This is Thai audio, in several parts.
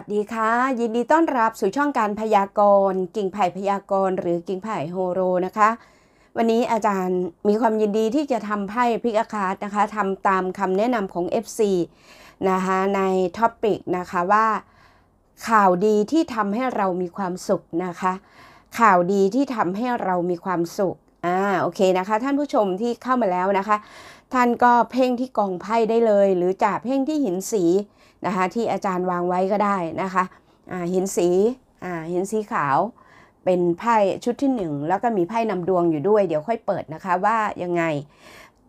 วัสดีค่ะยินดีต้อนรับสู่ช่องการพยากรณ์ กิ่งไผ่พยากรณ์ หรือกิ่งไผ่โฮโรนะคะ วันนี้อาจารย์มีความยินดีที่จะทำไพ่พิกอาคาสนะคะทำตามคำแนะนำของ FC นะคะในท็อปปิกนะคะว่าข่าวดีที่ทำให้เรามีความสุขนะคะ ข่าวดีที่ทำให้เรามีความสุขอ่าโอเคนะคะท่านผู้ชมที่เข้ามาแล้วนะคะ ท่านก็เพ่งที่กองไพ่ได้เลย หรือจะเพ่งที่หินสีนะคะที่อาจารย์วางไว้ก็ได้นะคะหินสีหินสีขาว เป็นไพ่ชุดที่ 1 แล้วก็มีไพ่นำดวงอยู่ด้วย เดี๋ยวค่อยเปิดนะคะว่ายังไง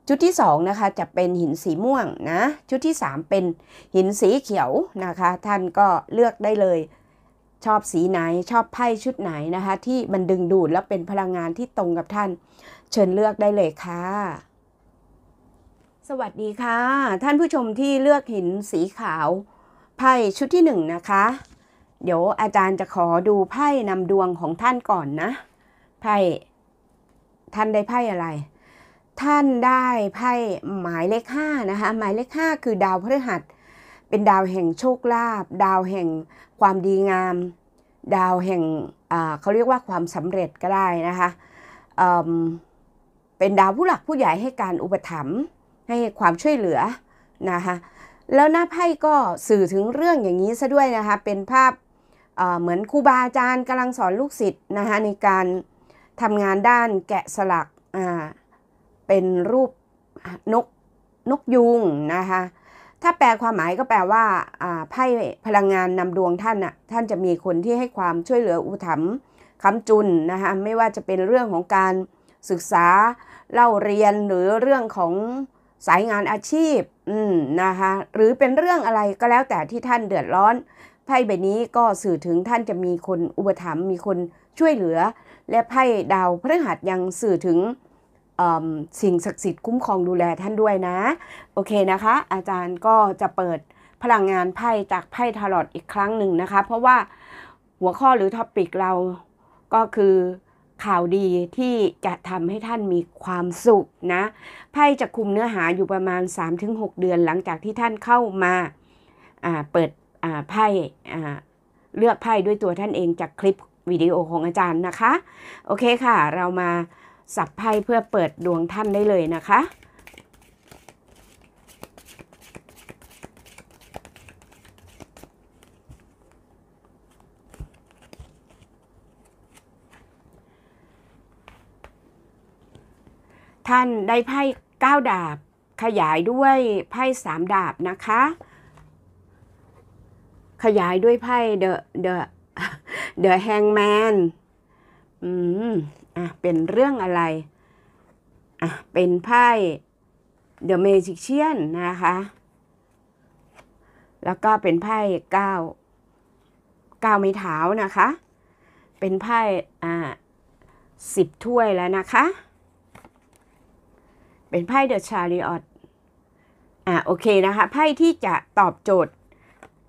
ชุดที่2นะคะจะเป็นหินสีม่วงนะ ชุดที่3เป็นหินสีเขียวนะคะ ท่านก็เลือกได้เลย ชอบสีไหนชอบไพ่ชุดไหนนะคะ ที่มันดึงดูดและเป็นพลังงานที่ตรงกับท่าน เชิญเลือกได้เลยค่ะสวัสดีค่ะท่านผู้ชมที่เลือกหินสีขาวไพ่ชุดที่หนึ่งนะคะ เดี๋ยวอาจารย์จะขอดูไพ่นำดวงของท่านก่อนนะไพ่ท่านได้ไพ่อะไร ท่านได้ไพ่หมายเลขห้านะคะหมายเลขห้าคือดาวพฤหัส เป็นดาวแห่งโชคลาภดาวแห่งความดีงาม ดาวแห่งเขาเรียกว่าความสำเร็จก็ได้นะคะเป็นดาวผู้หลักผู้ใหญ่ให้การอุปถัมภ์ให้ความช่วยเหลือนะคะแล้วหน้าไพ่ก็สื่อถึงเรื่องอย่างนี้ซะด้วยนะคะ เป็นภาพเหมือนครูบาอาจารย์กำลังสอนลูกศิษย์นะคะในการทำงานด้านแกะสลักเป็นรูปนกนกยุงนะคะถ้าแปลความหมายก็แปลว่าไพ่พลังงานนำดวงท่านน่ะ ท่านจะมีคนที่ให้ความช่วยเหลืออุถัมคำจุนนะคะไม่ว่าจะเป็นเรื่องของการศึกษาเล่าเรียนหรือเรื่องของสายงานอาชีพนะคะหรือเป็นเรื่องอะไรก็แล้วแต่ที่ท่านเดือดร้อนไพ่ใบนี้ก็สื่อถึงท่านจะมีคนอุปถัมภ์มีคนช่วยเหลือ และไพ่ดาวพฤหัสยังสื่อถึงสิ่งศักดิ์สิทธิ์คุ้มครองดูแลท่านด้วยนะ โอเคนะคะ อาจารย์ก็จะเปิดพลังงานไพ่จากไพ่ทารอตอีกครั้งหนึ่งนะคะ เพราะว่าหัวข้อหรือท็อปิกเราก็คือข่าวดีที่จะทำให้ท่านมีความสุขนะไพ่จะคุมเนื้อหาอยู่ประมาณ 3-6 เดือนหลังจากที่ท่านเข้ามา เปิดไพ่เลือกไพ่ด้วยตัวท่านเองจากคลิปวิดีโอของอาจารย์นะคะ โอเคค่ะเรามาสับไพ่เพื่อเปิดดวงท่านได้เลยนะคะท่านได้ไพ่เก้าดาบขยายด้วยไพ่สามดาบนะคะ ขยายด้วยไพ่เดอะเดอะเดอะแฮงแมน อืม อ่ะ เป็นเรื่องอะไร อ่ะ เป็นไพ่เดอะเมจิเชียนนะคะ แล้วก็เป็นไพ่เก้าเก้าไม้เท้านะคะ เป็นไพ่อ่าสิบถ้วยแล้วนะคะเป็นไพ่เดอะชาริออตอ่าโอเคนะคะไพ่ที่จะตอบโจทย์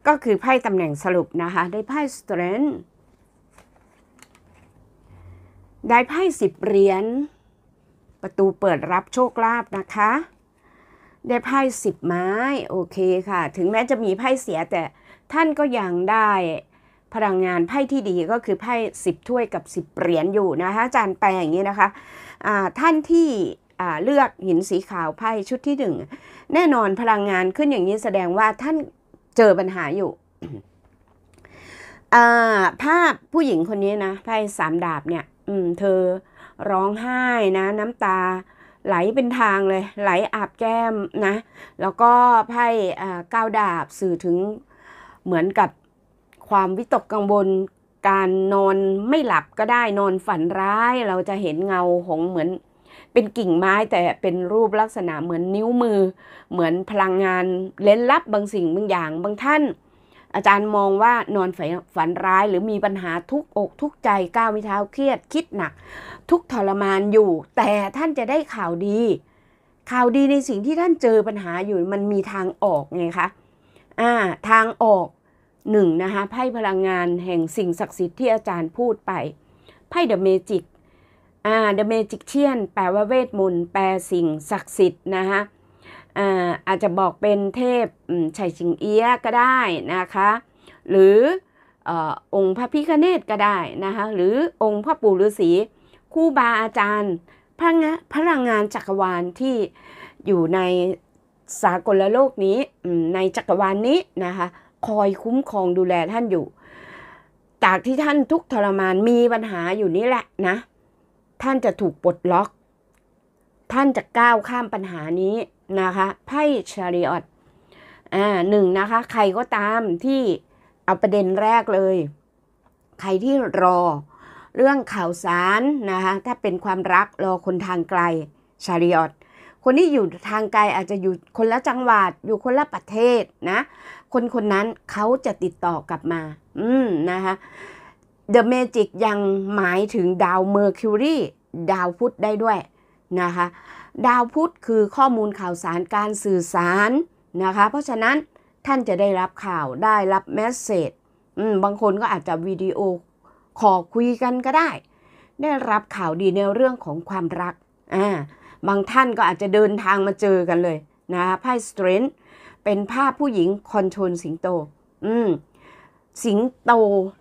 ก็คือไพ่ตำแหน่งสรุปนะคะได้ไพ่สเตรนได้ไพ่สิบเหรียญประตูเปิดรับโชคลาภนะคะ ได้ไพ่สิบไม้โอเคค่ะถึงแม้จะมีไพ่เสียแต่ท่านก็ยังได้พลังงานไพ่ที่ดีก็คือไพ่สิบถ้วยกับสิบเหรียญอยู่นะคะอาจารย์แปลอย่างนี้นะคะะท่านที่เลือกหินสีขาวไพ่ชุดที่หนึ่ง แน่นอนพลังงานขึ้นอย่างนี้แสดงว่าท่านเจอปัญหาอยู่ภาพผู้หญิงคนนี้นะไพ่สามดาบเนี่ยเธอร้องไห้นะน้ำตาไหลเป็นทางเลยไหลอาบแก้มนะแล้วก็ไพ่ก้าวดาบสื่อถึงเหมือนกับความวิตกกังวลการนอนไม่หลับก็ได้นอนฝันร้ายเราจะเห็นเงาของเหมือนเป็นกิ่งไม้แต่เป็นรูปลักษณะเหมือนนิ้วมือ เหมือนพลังงานเล้นลับบางสิ่งบางอย่างบางท่าน อาจารย์มองว่านอนฝันฝันร้ายหรือมีปัญหาทุกอก ทุกใจก้าวไม่เท้าเครียดคิดหนักทุกทรมานอยู่ แต่ท่านจะได้ข่าวดี ข่าวดีในสิ่งที่ท่านเจอปัญหาอยู่มันมีทางออกไงคะอ่าทางออกหนึ่งนะคะไพ่พลังงานแห่งสิ่งศักดิ์สิทธิ์ที่อาจารย์พูดไปไพ่เดอะเมจิกอ่า The Magician แปลว่าเวทมนต์แปลสิ่งศักดิ์สิทธิ์นะคะอ่าอาจจะบอกเป็นเทพชยชิงเอี้ยก็ได้นะคะหรืออองค์พระพิฆเนศก็ได้นะคะ หรือองค์พระปู่ฤาษีคู่บาอาจารย์ พรังพลังงานจักรวาลที่อยู่ในสากลโลกนี้ในจักรวาลนนี้นะคะคอยคุ้มครองดูแลท่านอยู่จากที่ท่านทุกทรมานมีปัญหาอยู่นี่แหละนะท่านจะถูกปลดล็อก ท่านจะก้าวข้ามปัญหานี้นะคะไพ่ชาริออตอ่าหนึ่งนะคะ ใครก็ตามที่เอาประเด็นแรกเลย ใครที่รอเรื่องข่าวสารนะคะ ถ้าเป็นความรักรอคนทางไกล ชาริออตคนที่อยู่ทางไกลอาจจะอยู่คนละจังหวัดอยู่คนละประเทศนะ คนคนนั้นเขาจะติดต่อกลับมา อืมนะคะ The Magic ยังหมายถึงดาวเมอร์คิวรีดาวพุธได้ด้วย นะคะ ดาวพุธคือข้อมูลข่าวสารการสื่อสาร นะคะ เพราะฉะนั้นท่านจะได้รับข่าวได้รับแมสเซจบางคนก็อาจจะวิดีโอขอคุยกันก็ได้ ได้รับข่าวดีในเรื่องของความรัก อ่า บางท่านก็อาจจะเดินทางมาเจอกันเลย นะไพ่สเตรนท์เป็นภาพผู้หญิงคอนโทรลสิงโตอืมสิงโต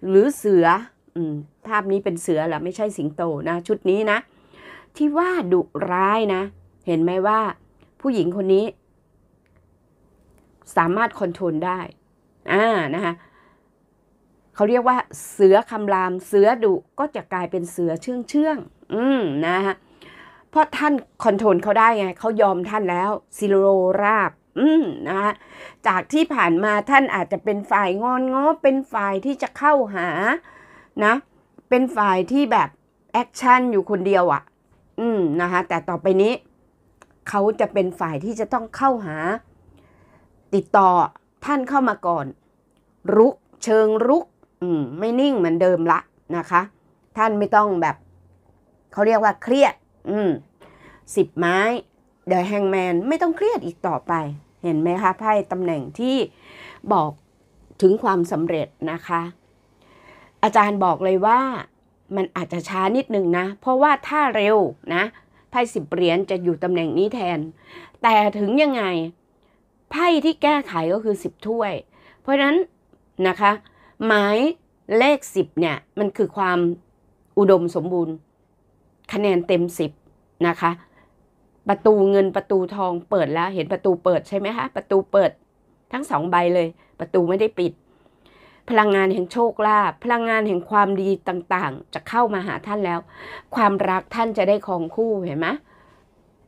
หรือเสือภาพนี้เป็นเสือหรอไม่ใช่สิงโตนะ ชุดนี้นะ ที่ว่าดุร้ายนะ เห็นไหมว่า ผู้หญิงคนนี้ สามารถคอนโทรลได้อ่านะคะเขาเรียกว่าเสือคำราม เสือดุก็จะกลายเป็นเสือเชื่องเชื่องอืมนะฮะเพราะท่านคอนโทรลเขาได้ไงเขายอมท่านแล้ว ซิโรราบ อืมนะจากที่ผ่านมาท่านอาจจะเป็นฝ่ายงอนง้อเป็นฝ่ายที่จะเข้าหานะเป็นฝ่ายที่แบบแอคชั่นอยู่คนเดียวอะ่ะ อืมนะคะแต่ต่อไปนี้ เขาจะเป็นฝ่ายที่จะต้องเข้าหา ติดต่อท่านเข้ามาก่อนรุกเชิงรุก อืม ไม่นิ่งเหมือนเดิมละนะคะ ท่านไม่ต้องแบบ เขาเรียกว่าเครียด อืมสิบไม้เดอะแฮงแมนไม่ต้องเครียดอีกต่อไป เห็นไหมคะไพ่ตำแหน่งที่บอกถึงความสำเร็จนะคะอาจารย์บอกเลยว่ามันอาจจะช้านิดหนึ่งนะ เพราะว่าถ้าเร็วนะไพ่สิบเหรียญจะอยู่ตำแหน่งนี้แทน แต่ถึงยังไงไพ่ที่แก้ไขก็คือสิบถ้วย เพราะนั้นนะคะหมายเลขสิบเนี่ยมันคือความอุดมสมบูรณ์ คะแนนเต็มสิบนะคะ ประตูเงินประตูทองเปิดแล้ว เห็นประตูเปิดใช่ไหมคะ ประตูเปิดทั้งสองใบเลย ประตูไม่ได้ปิดพลังงานแห่งโชคลาภพลังงานแห่งความดีต่าง ๆ จะเข้ามาหาท่านแล้ว ความรักท่านจะได้ของคู่เห็นไหม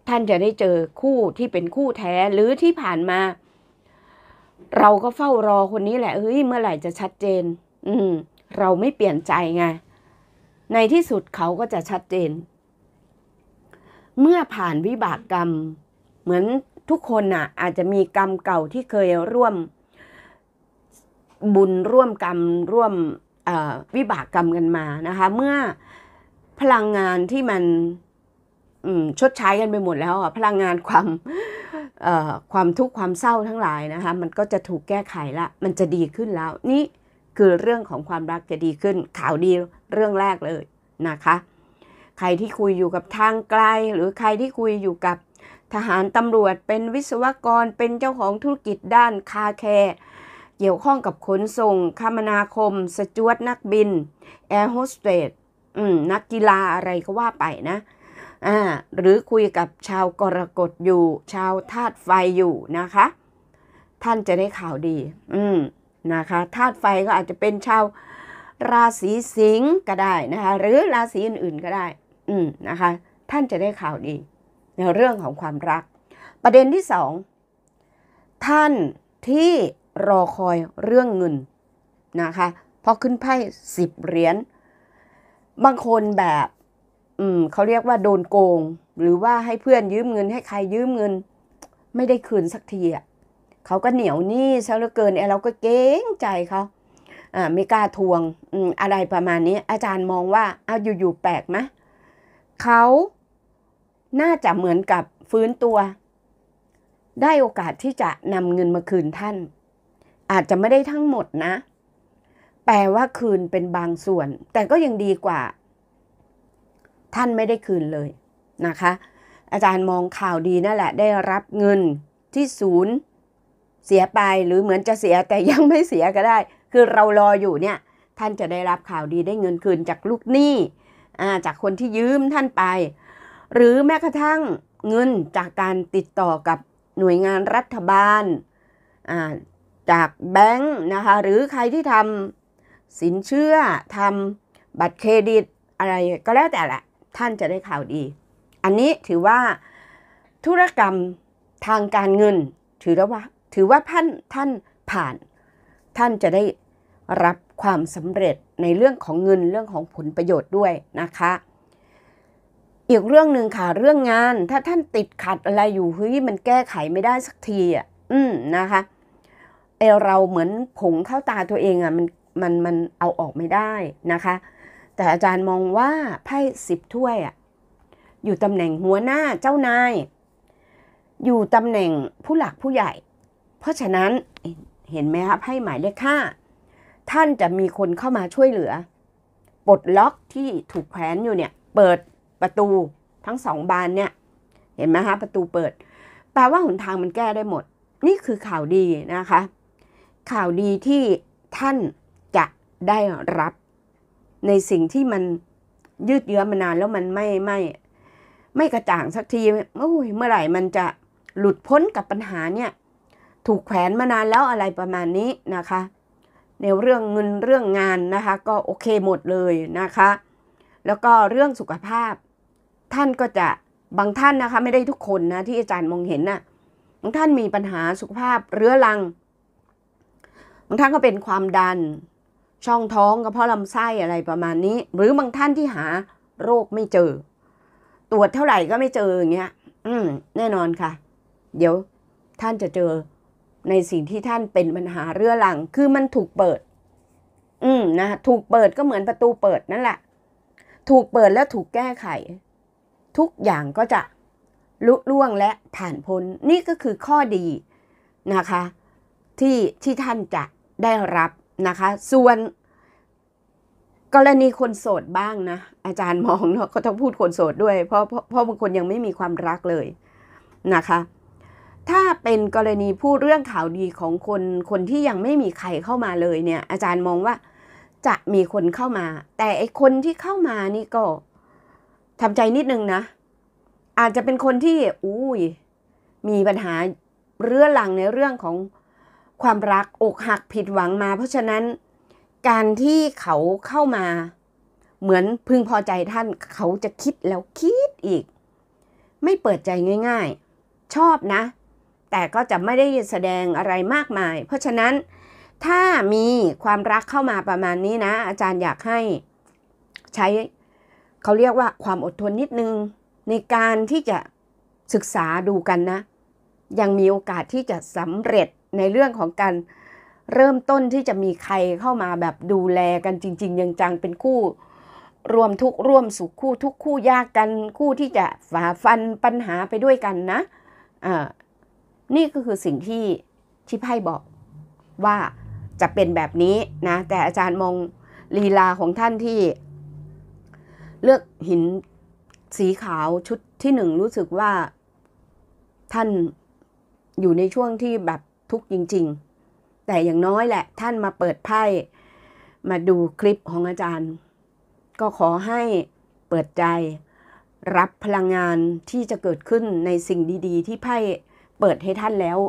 ท่านจะได้เจอคู่ที่เป็นคู่แท้หรือที่ผ่านมา เราก็เฝ้ารอคนนี้แหละเฮ้ย เมื่อไหร่จะชัดเจน อืมเราไม่เปลี่ยนใจไงในที่สุดเขาก็จะชัดเจน เมื่อผ่านวิบากกรรมเหมือนทุกคนน่ะ อาจจะมีกรรมเก่าที่เคยร่วมบุญร่วมกรรมร่วมวิบากกรรมกันมานะคะเมื่อพลังงานที่มันชดใช้กันไปหมดแล้วอ่ะพลังงานความความทุกข์ความเศร้าทั้งหลายนะคะมันก็จะถูกแก้ไขละมันจะดีขึ้นแล้ว นี่คือเรื่องของความรักจะดีขึ้นข่าวดีเรื่องแรกเลยนะคะใครที่คุยอยู่กับทางไกล หรือใครที่คุยอยู่กับทหารตำรวจเป็นวิศวกรเป็นเจ้าของธุรกิจด้านคาแคร์กี่ยวข้อง กับขนส่งคมนาคมสจวตนักบิน แอร์โฮสเตสนักกีฬาอะไรก็ว่าไปนะอ่าหรือคุยกับชาวกรกฎอยู่ ชาวธาตุไฟอยู่นะคะ ท่านจะได้ข่าวดี อืม นะคะ ธาตุไฟก็อาจจะเป็นชาวราศีสิงห์ก็ได้นะคะ หรือราศีอื่นๆก็ได้ อืมนะคะ ท่านจะได้ข่าวดีในเรื่องของความรัก ประเด็นที่สอง ท่านที่รอคอยเรื่องเงินนะคะพอขึ้นไพ่สิบเหรียญบางคนแบบ อืมเขาเรียกว่าโดนโกง หรือว่าให้เพื่อนยืมเงิน ให้ใครยืมเงิน ไม่ได้คืนสักทีอ่ะเขาก็เหนียวหนี้ซะเหลือเกินไอ้เราก็เก้งใจเขาอ่าไม่กล้าทวง อืม อะไรประมาณนี้ อาจารย์มองว่า เอาอยู่ๆแปลกไหมเขาน่าจะเหมือนกับฟื้นตัว ได้โอกาสที่จะนำเงินมาคืนท่านอาจจะไม่ได้ทั้งหมดนะ แปลว่าคืนเป็นบางส่วน แต่ก็ยังดีกว่า ท่านไม่ได้คืนเลยนะคะ อาจารย์มองข่าวดีนั่นแหละได้รับเงินที่ศูนย์เสียไปหรือเหมือนจะเสียแต่ยังไม่เสียก็ได้ คือเรารออยู่เนี่ยท่านจะได้รับข่าวดีได้เงินคืนจากลูกหนี้จากคนที่ยืมท่านไป หรือแม้กระทั่งเงินจากการติดต่อกับหน่วยงานรัฐบาลจากแบงค์นะคะหรือใครที่ทำสินเชื่อทำบัตรเครดิตอะไรก็แล้วแต่แหละท่านจะได้ข่าวดี อันนี้ถือว่า ธุรกรรมทางการเงิน ถือว่า ถือว่าท่านท่านผ่าน ท่านจะได้รับความสำเร็จในเรื่องของเงินเรื่องของผลประโยชน์ด้วยนะคะ อีกเรื่องหนึ่งค่ะเรื่องงานถ้าท่านติดขัดอะไรอยู่เฮ้ยมันแก้ไขไม่ได้สักทีอ่ะอืมนะคะอเราเหมือนผงเข้าตาตัวเองอะ่ะมันมันมันเอาออกไม่ได้นะคะ แต่อาจารย์มองว่าไพ่สิบถ้วยอะ่ะอยู่ตำแหน่งหัวหน้าเจ้านาย อยู่ตำแหน่งผู้หลักผู้ใหญ่ เพราะฉะนั้นเห็นไหมครับให้หมายเลขห้าท่านจะมีคนเข้ามาช่วยเหลือปลดล็อกที่ถูกแขวนอยู่เนี่ย เปิดประตูทั้งสองบานเนี่ยเห็นไหมคะประตูเปิดแปลว่าหนทางมันแก้ได้หมด นี่คือข่าวดีนะคะข่าวดีที่ท่านจะได้รับในสิ่งที่มันยืดเยื้อมานานแล้วมันไม่ไม่ไม่กระจ่างสักทีโอ้ยเมื่อไหร่มันจะหลุดพ้นกับปัญหาเนี่ย ถูกแขวนมานานแล้วอะไรประมาณนี้นะคะ ในเรื่องเงินเรื่องงานนะคะ ก็โอเคหมดเลยนะคะ แล้วก็เรื่องสุขภาพท่านก็จะบางท่านนะคะ ไม่ได้ทุกคนนะที่อาจารย์มองเห็นนะ่ะบางท่านมีปัญหาสุขภาพเรื้อรังางท่านก็เป็นความดันช่องท้องกระเพาะลำไส้อะไรประมาณนี้ หรือบางท่านที่หาโรคไม่เจอ ตรวจเท่าไหร่ก็ไม่เจออย่างเงี้ยอืมแน่นอนค่ะ เดี๋ยว ท่านจะเจอ ในสิ่งที่ท่านเป็นปัญหาเรื้อรัง คือมันถูกเปิด อืมนะถูกเปิดก็เหมือนประตูเปิดนั่นแหละ ถูกเปิดแล้วถูกแก้ไข ทุกอย่างก็จะ ลุล่วงและผ่านพ้น นี่ก็คือข้อดีนะคะ ที่ที่ท่านจะได้รับนะคะ ส่วนกรณีคนโสดบ้างนะ อาจารย์มองเนาะก็ต้องพูดคนโสดด้วย เพราะเพราะบางคนยังไม่มีความรักเลยนะคะ ถ้าเป็นกรณีพูดเรื่องข่าวดีของคนคนที่ยังไม่มีใครเข้ามาเลยเนี่ย อาจารย์มองว่าจะมีคนเข้ามา แต่ไอคนที่เข้ามานี่ก็ทำใจนิดนึงนะ อาจจะเป็นคนที่อุ้ยมีปัญหาเรื้อรังในเรื่องของความรักอกหักผิดหวังมา เพราะฉะนั้น การที่เขาเข้ามา เหมือนพึงพอใจท่านเขาจะคิดแล้วคิดอีก ไม่เปิดใจง่ายๆ ชอบนะ แต่ก็จะไม่ได้แสดงอะไรมากมาย เพราะฉะนั้นถ้ามีความรักเข้ามาประมาณนี้นะอาจารย์อยากให้ใช้เขาเรียกว่าความอดทนนิดนึง ในการที่จะศึกษาดูกันนะ ยังมีโอกาสที่จะสำเร็จในเรื่องของการเริ่มต้นที่จะมีใครเข้ามาแบบดูแลกันจริงๆยังจังเป็นคู่ รวมทุกร่วมสุขคู่ทุกคู่ยากกันคู่ที่จะฝ่าฟันปัญหาไปด้วยกันนะอ่านี่ก็คือสิ่งที่ที่ไพ่บอกว่าจะเป็นแบบนี้นะแต่อาจารย์มองลีลาของท่านที่ เลือก หิน สีขาวชุดที่หนึ่งรู้สึกว่าท่านอยู่ในช่วงที่แบบทุกข์จริงๆ แต่อย่างน้อยแหละท่านมาเปิดไพ่ มาดูคลิปของอาจารย์ ก็ขอให้เปิดใจ รับพลังงานที่จะเกิดขึ้นในสิ่งดี ๆ ที่ไพ่เปิดให้ท่านแล้ว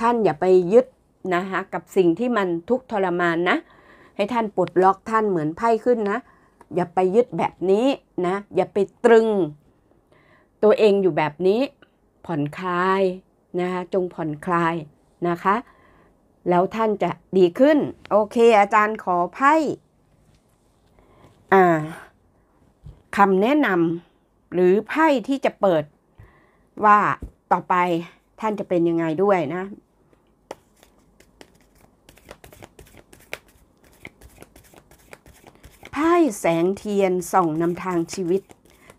ท่านอย่าไปยึดนะคะกับสิ่งที่มันทุกทรมานนะ ให้ท่านปลดล็อกท่านเหมือนไพ่ขึ้นนะอย่าไปยึดแบบนี้นะอย่าไปตรึงตัวเองอยู่แบบนี้ ผ่อนคลายนะคะจงผ่อนคลายนะคะ แล้วท่านจะดีขึ้น โอเค อาจารย์ขอไพ่คำแนะนำหรือไพ่ที่จะเปิดว่าต่อไปท่านจะเป็นยังไงด้วยนะไพ่แสงเทียนส่องนำทางชีวิต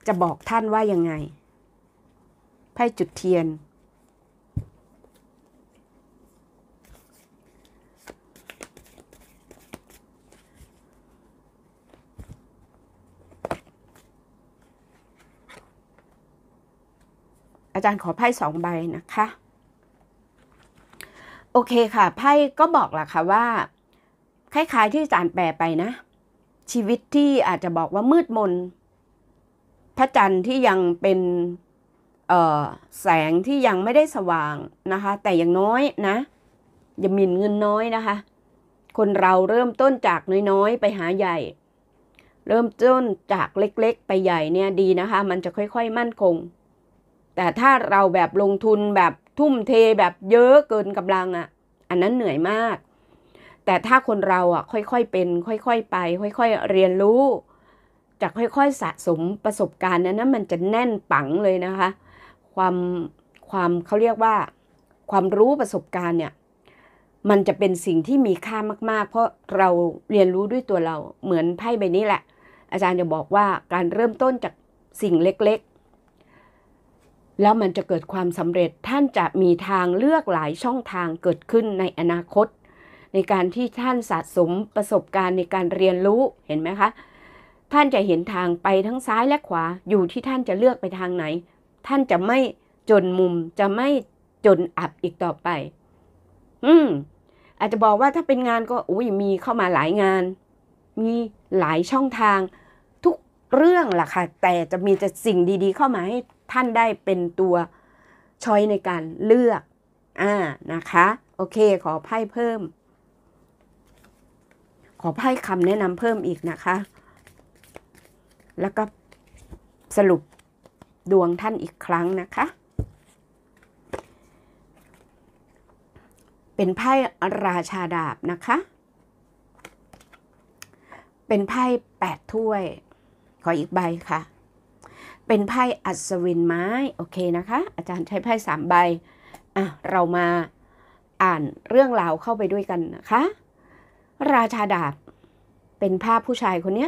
จะบอกท่านว่ายังไงไพ่จุดเทียนจารย์ขอไพ่สองใบนะคะโอเคค่ะไพ่ก็บอกล่ะค่ะ ว่าคล้ายๆที่อาจารย์แปลไปนะ ชีวิตที่อาจจะบอกว่ามืดมน พระจันทร์ที่ยังเป็นแสงที่ยังไม่ได้สว่างนะคะ แต่อย่างน้อยนะ อย่าหมิ่นเงินน้อยนะคะ คนเราเริ่มต้นจากน้อยๆไปหาใหญ่ เริ่มต้นจากเล็กๆ ไปใหญ่เนี่ยดีนะคะมันจะค่อย ๆมั่นคงแต่ถ้าเราแบบลงทุนแบบทุ่มเทแบบเยอะเกินกำลังอะ่ะอันนั้นเหนื่อยมาก แต่ถ้าคนเราอะ่ะค่อยๆเป็นค่อยๆไป ค่อยๆเรียนรู้ จากค่อยๆสะสมประสบการณ์นั้นะมันจะแน่นปังเลยนะคะความความเขาเรียกว่าความรู้ประสบการณ์เนี่ยมันจะเป็นสิ่งที่มีค่ามาก ๆ เพราะเราเรียนรู้ด้วยตัวเราเหมือนไพ่ใบนี้แหละ อาจารย์จะบอกว่าการเริ่มต้นจากสิ่งเล็กแล้วมันจะเกิดความสำเร็จ ท่านจะมีทางเลือกหลายช่องทางเกิดขึ้นในอนาคต ในการที่ท่านสะสมประสบการณ์ในการเรียนรู้ เห็นไหมคะ ท่านจะเห็นทางไปทั้งซ้ายและขวา อยู่ที่ท่านจะเลือกไปทางไหน ท่านจะไม่จนมุม จะไม่จนอับอีกต่อไป อืม อาจจะบอกว่าถ้าเป็นงานก็อุ้ยมีเข้ามาหลายงาน มีหลายช่องทาง ทุกเรื่องล่ะค่ะ แต่จะมีแต่สิ่งดี ๆเข้ามาให้ท่าน ได้ เป็นตัว ช้อยในการเลือก อ่า นะคะ โอเค ขอ ไพ่เพิ่ม ขอ ไพ่คำแนะนำเพิ่มอีกนะคะ แล้วก็สรุปดวงท่านอีกครั้งนะคะ เป็นไพ่ราชาดาบนะคะ เป็น ไพ่แปดถ้วย ขออีกใบค่ะเป็นไพ่อัศวินไม้โอเคนะคะ อาจารย์ใช้ไพ่สามใบ อ่ะเรามาอ่านเรื่องราวเข้าไปด้วยกันนะคะ ราชาดาบเป็นภาพผู้ชายคนนี้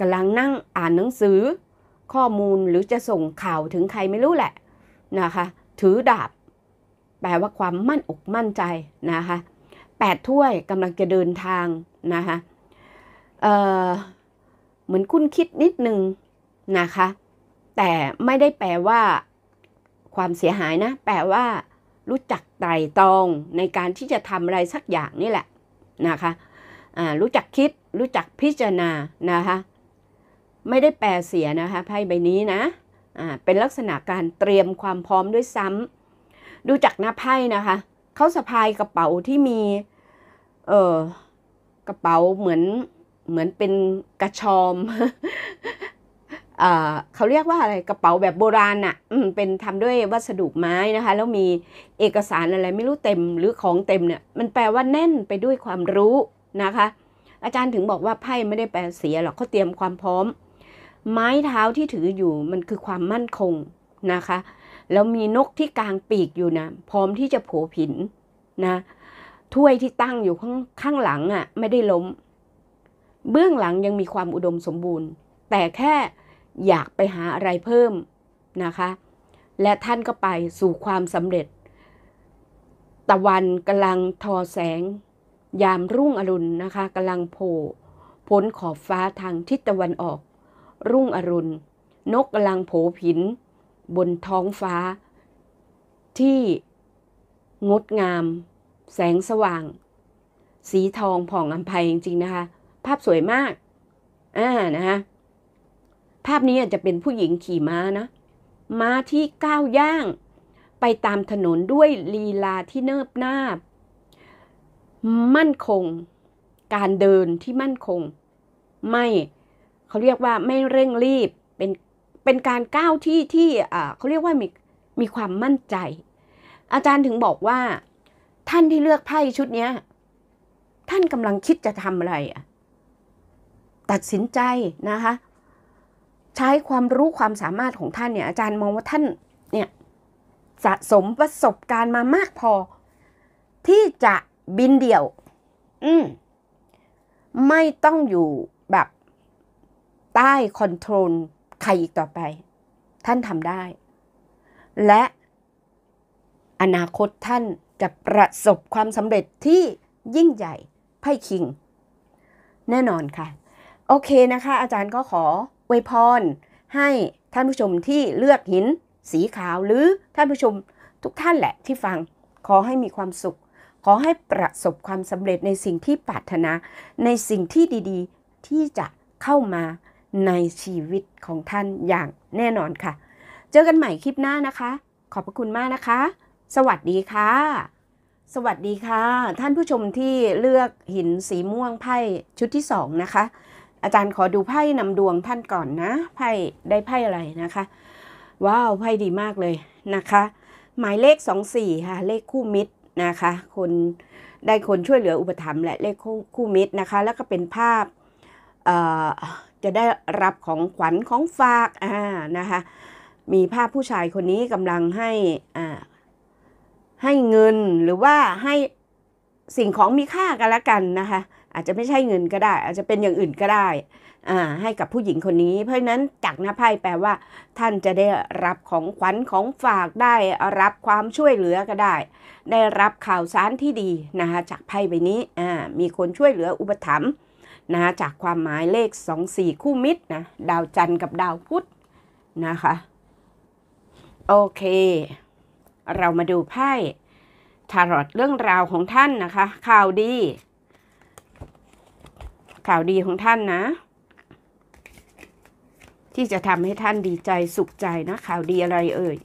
กำลังนั่งอ่านหนังสือข้อมูลหรือจะส่งข่าวถึงใครไม่รู้แหละนะคะ ถือดาบ แปลว่าความมั่นอกมั่นใจนะคะแปดถ้วยกำลังจะเดินทางนะคะเเหมือนคุณคิดนิดนึงนะคะแต่ไม่ได้แปลว่าความเสียหายนะ แปลว่ารู้จักไตรตรอง ในการที่จะทำอะไรสักอย่างนี่แหละนะคะรู้จักคิดรู้จักพิจารณานะคะไม่ได้แปลเสียนะคะไพ่ใบนี้นะเป็นลักษณะการเตรียมความพร้อมด้วยซ้ำดูจากหน้าไพ่นะคะ เขาสะพายกระเป๋าที่มีเออกระเป๋าเหมือนเหมือนเป็นกระชอมเขาเรียกว่าอะไรกระเป๋าแบบโบราณอะ่ะเป็นทำด้วยวัสดุไม้นะคะแล้วมีเอกสารอะไรไม่รู้เต็มหรือของเต็มเนี่ยมันแปลว่าแน่นไปด้วยความรู้นะคะ อาจารย์ถึงบอกว่าไพ่ไม่ได้แปลเสียหรอกเขาเตรียมความพร้อม ไม้เท้าที่ถืออยู่มันคือความมั่นคงนะคะ แล้วมีนกที่กลางปีกอยู่นะ พร้อมที่จะโผผินนะ ถ้วยที่ตั้งอยู่ข้างข้างหลังอะ่ะไม่ได้ล้ม เบื้องหลังยังมีความอุดมสมบูรณ์ แต่แค่อยากไปหาอะไรเพิ่มนะคะ และท่านก็ไปสู่ความสำเร็จ ตะวันกำลังทอแสง ยามรุ่งอรุณนะคะกำลังโผล่พ้นขอบฟ้าทางทิศตะวันออก รุ่งอรุณนกกำลังโผล่ผินบนท้องฟ้า ที่งดงาม แสงสว่าง สีทองผ่องอัมภัยจริงๆนะคะ ภาพสวยมากอ่านะคะภาพนี้อาจจะเป็นผู้หญิงขี่ม้านะ ม้าที่ก้าวย่าง ไปตามถนนด้วยลีลาที่เนิบนาบมั่นคง การเดินที่มั่นคง ไม่เขาเรียกว่า ไม่เร่งรีบเป็นเป็นการก้าวที่ที่เขาเรียกว่ามีมีความมั่นใจ อาจารย์ถึงบอกว่า ท่านที่เลือกไพ่ชุดนี้ท่านกำลังคิดจะทำอะไรอ่ะตัดสินใจนะคะใช้ความรู้ความสามารถของท่านเนี่ยอาจารย์มองว่าท่านเนี่ยสะสมประสบการณ์มามากพอ ที่จะบินเดี่ยว อืมไม่ต้องอยู่แบบใต้คอนโทรลใครอีกต่อไป ท่านทำได้ และ อนาคตท่านจะประสบความสำเร็จที่ยิ่งใหญ่ไพ่คิง แน่นอนค่ะ โอเคนะคะ อาจารย์ก็ขออวยพรให้ท่านผู้ชมที่เลือกหินสีขาว หรือท่านผู้ชมทุกท่านแหละที่ฟัง ขอให้มีความสุข ขอให้ประสบความสำเร็จในสิ่งที่ปรารถนา ในสิ่งที่ดี ๆ ที่จะเข้ามาในชีวิตของท่านอย่างแน่นอนค่ะ เจอกันใหม่คลิปหน้านะคะ ขอบพระคุณมากนะคะ สวัสดีค่ะ สวัสดีค่ะ ท่านผู้ชมที่เลือกหินสีม่วงไพ่ชุดที่สองนะคะอาจารย์ขอดูไพ่นำดวงท่านก่อนนะไพ่ได้ไพ่อะไรนะคะว้าวไพ่ดีมากเลยนะคะ หมายเลข 24 ค่ะ เลขคู่มิตรนะคะ คนได้คนช่วยเหลืออุปถัมภ์และเลขคู่มิตรนะคะ แล้วก็เป็นภาพจะได้รับของขวัญของฝากอ่านะคะ มีภาพผู้ชายคนนี้กำลังให้อ่าให้เงินหรือว่าให้สิ่งของมีค่ากันละกันนะคะอาจจะไม่ใช่เงินก็ได้ อาจจะเป็นอย่างอื่นก็ได้ให้กับผู้หญิงคนนี้ เพราะฉะนั้นจากหน้าไพ่แปลว่าท่านจะได้รับของขวัญของฝากได้รับความช่วยเหลือก็ได้ ได้รับข่าวสารที่ดีนะคะจากไพ่ใบนี้มีคนช่วยเหลืออุปถัมภ์นะะจากความหมายเลข 2 4 คู่มิตรนะดาวจันทร์กับดาวพุธนะคะโอเค เรามาดูไพ่ทารอดเรื่องราวของท่านนะคะ ข่าวดีข่าวดีของท่านนะ ที่จะทำให้ท่านดีใจสุขใจนะ ข่าวดีอะไรเอ่ย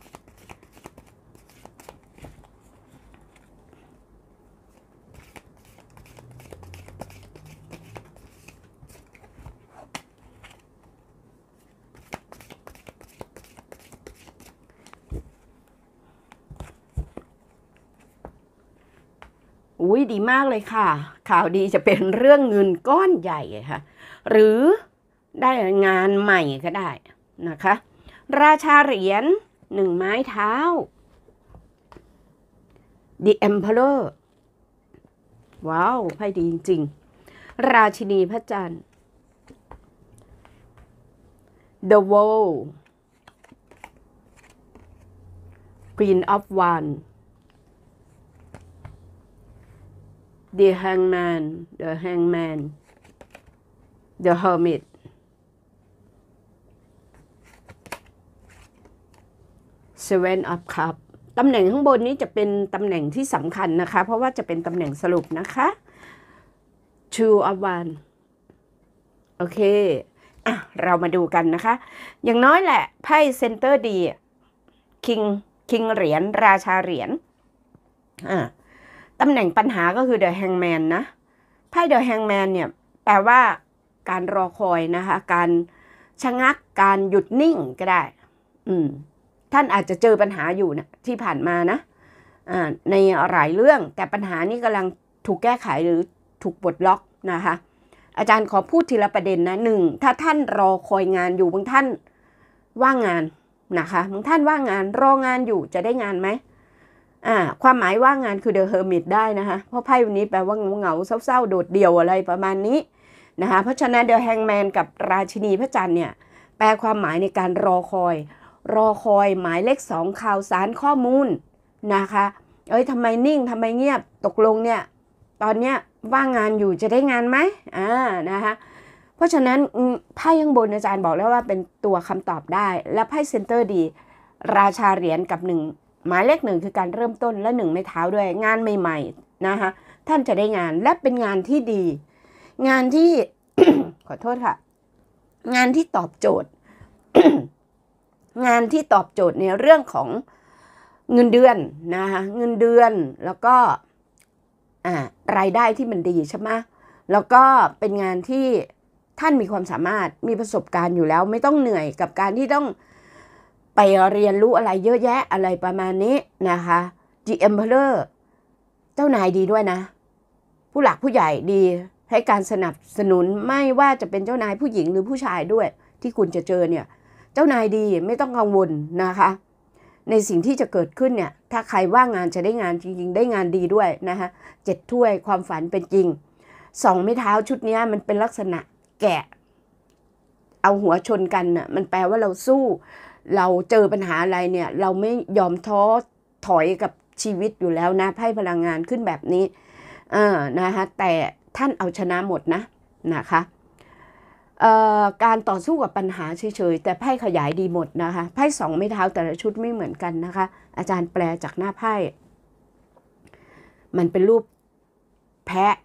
อุ้ยดีมากเลยค่ะข่าวดีจะเป็นเรื่องเงินก้อนใหญ่ค่ะหรือ ได้งานใหม่ก็ได้นะคะราชาเหรียญหนึ่งไม้เท้า The Emperor ว้าวไพ่ดีจริงๆราชินีพระจันทร์ The World Queen of One the hangman, the hangman, the hermit. Seven of Cup ตำแหน่งข้างบนนี้จะเป็นตำแหน่งที่สำคัญนะคะ เพราะว่าจะเป็นตำแหน่งสรุปนะคะ Two of One โอเค อ่ะ เรามาดูกันนะคะ อย่างน้อยแหละ ไพ่เซนเตอร์ดีคิงคิงเหรียญ ราชาเหรียญ อ่าตำแหน่งปัญหาก็คือ The Hangman นะไพ่ The Hangman เนี่ยแปลว่าการรอคอยนะคะการชะงักการหยุดนิ่งก็ได้อืมท่านอาจจะเจอปัญหาอยู่นะที่ผ่านมานะในหลายเรื่องแต่ปัญหานี้กำลังถูกแก้ไขหรือถูกบดล็อกนะคะอาจารย์ขอพูดทีละประเด็นนะหนึ่งถ้าท่านรอคอยงานอยู่บางท่านว่างงานนะคะบางท่านว่างงาน รองานอยู่จะได้งานไหมอ่าความหมายว่างานคือ the hermit ได้นะคะเพราะไพ่วันนี้แปลว่าเหงาเศร้าๆโดดเดี่ยวอะไรประมาณนี้นะคะเพราะฉะนั้น the hangman กับราชินีพระจันทร์เนี่ย แปลความหมายในการรอคอย รอคอยหมายเลขสองข่าวสารข้อมูล นะคะ เอ้ยทำไมนิ่งทำไมเงียบตกลงเนี่ย ตอนเนี้ยว่างงานอยู่จะได้งานไหมอ่านะคะเพราะฉะนั้นไพ่ข้างบนอาจารย์บอกแล้วว่าเป็นตัวคำตอบได้ และไพ่เซนเตอร์ดี ราชาเหรียญกับหนึ่งหมายเลขหนึ่งคือการเริ่มต้นและหนึ่งไม่เท้าด้วยงานใหม่ๆนะคะท่านจะได้งานและเป็นงานที่ดี งานที่ขอโทษค่ะงานที่ตอบโจทย์ งานที่ตอบโจทย์ในเรื่องของเงินเดือนนะคะเงินเดือนแล้วก็รายได้ที่มันดีใช่ไหมแล้วก็เป็นงานที่ท่านมีความสามารถมีประสบการณ์อยู่แล้วไม่ต้องเหนื่อยกับการที่ต้องไปเรียนรู้อะไรเยอะแยะอะไรประมาณนี้นะคะ The Emperor เจ้านายดีด้วยนะผู้หลักผู้ใหญ่ดี ให้การสนับสนุนไม่ว่าจะเป็นเจ้านายผู้หญิงหรือผู้ชายด้วย ที่คุณจะเจอเนี่ยเจ้านายดีไม่ต้องกังวลนะคะ ในสิ่งที่จะเกิดขึ้นเนี่ยถ้าใครว่างงานจะได้งานจริงๆ ได้งานดีด้วยนะคะเจ็ดถ้วยความฝันเป็นจริงสองไม้เท้าชุดนี้มันเป็นลักษณะแกะ เอาหัวชนกันน่ะมันแปลว่าเราสู้เราเจอปัญหาอะไรเนี่ยเราไม่ยอมท้อถอยกับชีวิตอยู่แล้วนะไพ่พลังงานขึ้นแบบนี้เออนะคะ แต่ท่านเอาชนะหมดนะ นะคะการต่อสู้กับปัญหาเฉยๆ แต่ไพ่ขยายดีหมดนะคะ ไพ่สองไม่เท้าแต่ละชุดไม่เหมือนกันนะคะ อาจารย์แปลจากหน้าไพ่ มันเป็นรูปแพะ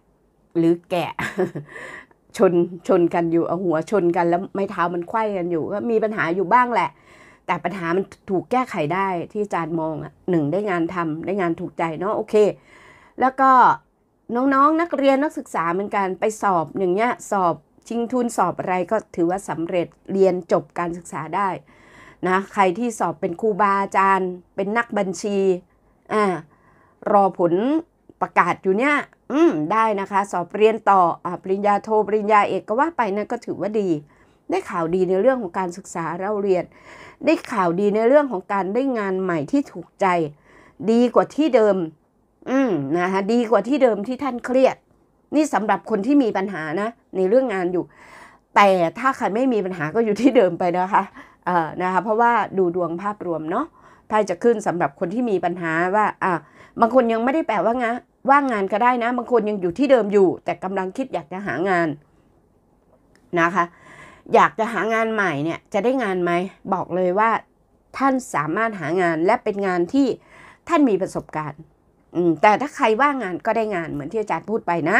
หรือแกะชนชนกันอยู่เอาหัวชนกันแล้วไม้เท้ามันไขว้กันอยู่ก็มีปัญหาอยู่บ้างแหละแต่ปัญหามันถูกแก้ไขได้ ที่อาจารย์มองอ่ะหนึ่งได้งานทำได้งานถูกใจเนาะโอเคแล้วก็น้องๆนนักเรียนนักศึกษาเหมือนกันไปสอบอย่างเงี้ยสอบชิงทุนสอบอะไรก็ถือว่าสำเร็จเรียนจบการศึกษาได้นะใครที่สอบเป็นครูบาอาจารย์ เป็นนักบัญชีอ่ารอผลประกาศอยู่เนี่ยอืมได้นะคะ สอบเรียนต่ออปริญญาโทรปริญญาเอกก็ว่าไปนะก็ถือว่าดีได้ข่าวดีในเรื่องของการศึกษาเราเรียน ได้ข่าวดีในเรื่องของการได้งานใหม่ที่ถูกใจ ดีกว่าที่เดิม อืมนะคะดีกว่าที่เดิมที่ท่านเครียด นี่สำหรับคนที่มีปัญหานะ ในเรื่องงานอยู่ แต่ถ้าใครไม่มีปัญหาก็อยู่ที่เดิมไปนะคะ เอ่อนะคะเพราะว่าดูดวงภาพรวมเนาะไพ่จะขึ้นสำหรับคนที่มีปัญหาว่าอ่าบางคนยังไม่ได้แปลว่างะ ว่างงานก็ได้นะ บางคนยังอยู่ที่เดิมอยู่ แต่กำลังคิดอยากจะหางาน นะคะอยากจะหางานใหม่เนี่ยจะได้งานไหมบอกเลยว่าท่านสามารถหางานและเป็นงานที่ท่านมีประสบการณ์แต่ถ้าใครว่างงานก็ได้งานเหมือนที่อาจารย์พูดไปนะ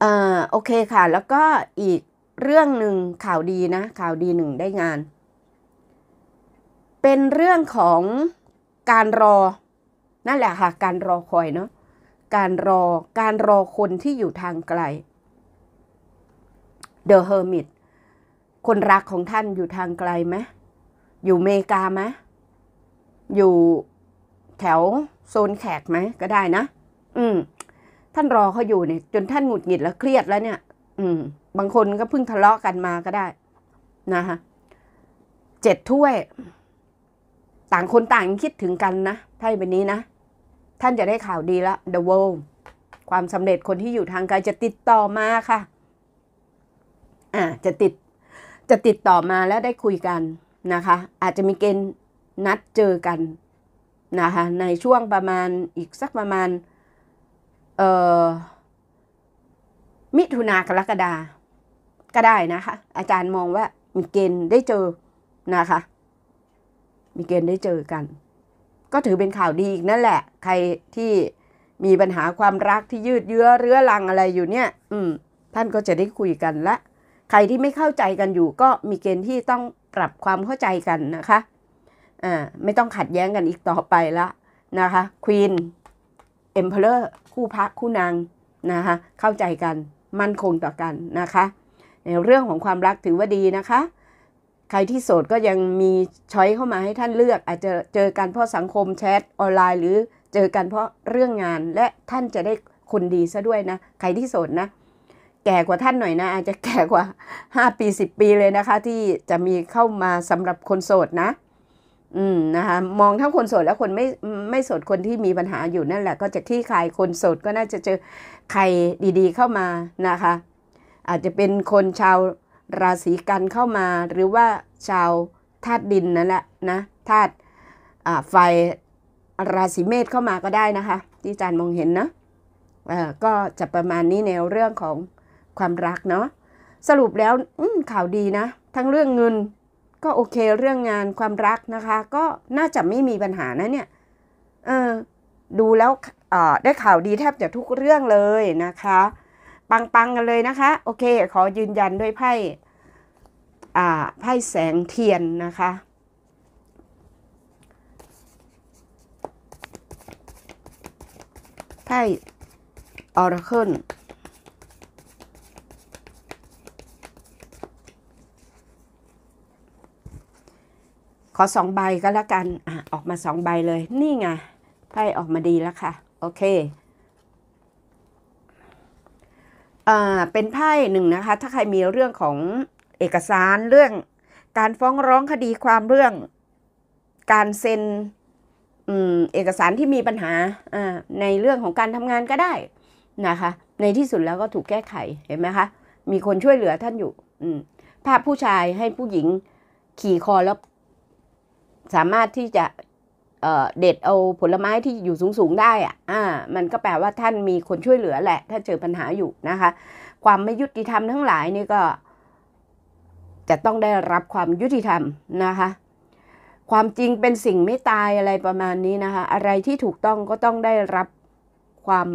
เอ่อโอเคค่ะ แล้วก็อีกเรื่องหนึ่งข่าวดีนะข่าวดีหนึ่งได้งาน เป็นเรื่องของการรอนั่นแหละค่ะการรอคอยเนาะการรอการรอคนที่อยู่ทางไกลเดอะเฮอร์มิตคนรักของท่านอยู่ทางไกลไหม อยู่เมกาไหม อยู่แถวโซนแขกไหม ก็ได้นะ อืม ท่านรอเขาอยู่เนี่ยจนท่านหงุดหงิดแล้วเครียดแล้วเนี่ย อืม บางคนก็เพิ่งทะเลาะกันมาก็ได้ นะฮะ เจ็ดถ้วย ต่างคนต่างคิดถึงกันนะ ไพ่ใบนี้นะ ท่านจะได้ข่าวดีละ The World ความสำเร็จคนที่อยู่ทางไกลจะติดต่อมาค่ะ่าจะติด จะติดต่อมาแล้วได้คุยกันนะคะ อาจจะมีเกณฑ์นัดเจอกัน นะคะ ในช่วงประมาณอีกสักประมาณเอ่อมิถุนากรกฎาก็ได้นะคะ อาจารย์มองว่ามีเกณฑ์ได้เจอนะคะ มีเกณฑ์ได้เจอกัน ก็ถือเป็นข่าวดีอีกนั่นแหละ ใครที่มีปัญหาความรักที่ยืดเยื้อเรื้อรังอะไรอยู่เนี่ย อืม ท่านก็จะได้คุยกันละใครที่ไม่เข้าใจกันอยู่ก็มีเกณฑ์ที่ต้องปรับความเข้าใจกันนะคะ อ่า ไม่ต้องขัดแย้งกันอีกต่อไปละนะคะ ควีน เอ็มเพลอร์ คู่พระคู่นางนะคะ เข้าใจกัน มั่นคงต่อกันนะคะในเรื่องของความรักถือว่าดีนะคะ ใครที่โสดก็ยังมีช้อยเข้ามาให้ท่านเลือก อาจจะเจอกันเพราะสังคมแชทออนไลน์ หรือเจอกันเพราะเรื่องงาน และท่านจะได้คนดีซะด้วยนะ ใครที่โสดนะแก่กว่าท่านหน่อยนะอาจจะแก่กว่า 5 ปี 10 ปีเลยนะคะ ที่จะมีเข้ามาสำหรับคนโสดนะอืมนะคะมองทั้งคนโสด และคนไม่ไม่โสดคนที่มีปัญหาอยู่นั่นแหละ ก็จะที่ใครคนโสดก็น่าจะเจอใครดีๆเข้ามานะคะ อาจจะเป็นคนชาวราศีกันเข้ามาหรือว่าชาวธาตุดินนั่นแหละนะธาตุไฟราศีเมษเข้ามาก็ได้นะคะที่อาจารย์มองเห็นนะก็จะประมาณนี้ในเรื่องของความรักเนาะสรุปแล้วข่าวดีนะทั้งเรื่องเงินก็โอเคเรื่องงานความรักนะคะก็น่าจะไม่มีปัญหานะเนี่ยเออดูแล้วได้ข่าวดีแทบจะทุกเรื่องเลยนะคะปังๆกันเลยนะคะโอเคขอยืนยันด้วยไพ่ไพ่แสงเทียนนะคะไพ่ออร์เคิลขอสองใบ ก็แล้วกันอ่ะออกมาสองใบเลย นี่ไง ไพ่ออกมาดีแล้วค่ะ โอเคอ่าเป็นไพ่หนึ่งนะคะ ถ้าใครมีเรื่องของเอกสาร เรื่องการฟ้องร้องคดีความเรื่อง การเซ็นเอกสารที่มีปัญหาในเรื่องของการทำงานก็ได้นะคะ ในที่สุดแล้วก็ถูกแก้ไข เห็นไหมคะ มีคนช่วยเหลือท่านอยู่ ภาพผู้ชายให้ผู้หญิงขี่คอแล้วสามารถที่จะเด็ดเอาผลไม้ที่อยู่สูงๆได้อ่ะ อ่า มันก็แปลว่าท่านมีคนช่วยเหลือแหละ ถ้าเจอปัญหาอยู่นะคะ ความไม่ยุติธรรมทั้งหลายนี่ก็จะต้องได้รับความยุติธรรมนะคะ ความจริงเป็นสิ่งไม่ตายอะไรประมาณนี้นะคะ อะไรที่ถูกต้องก็ต้องได้รับความ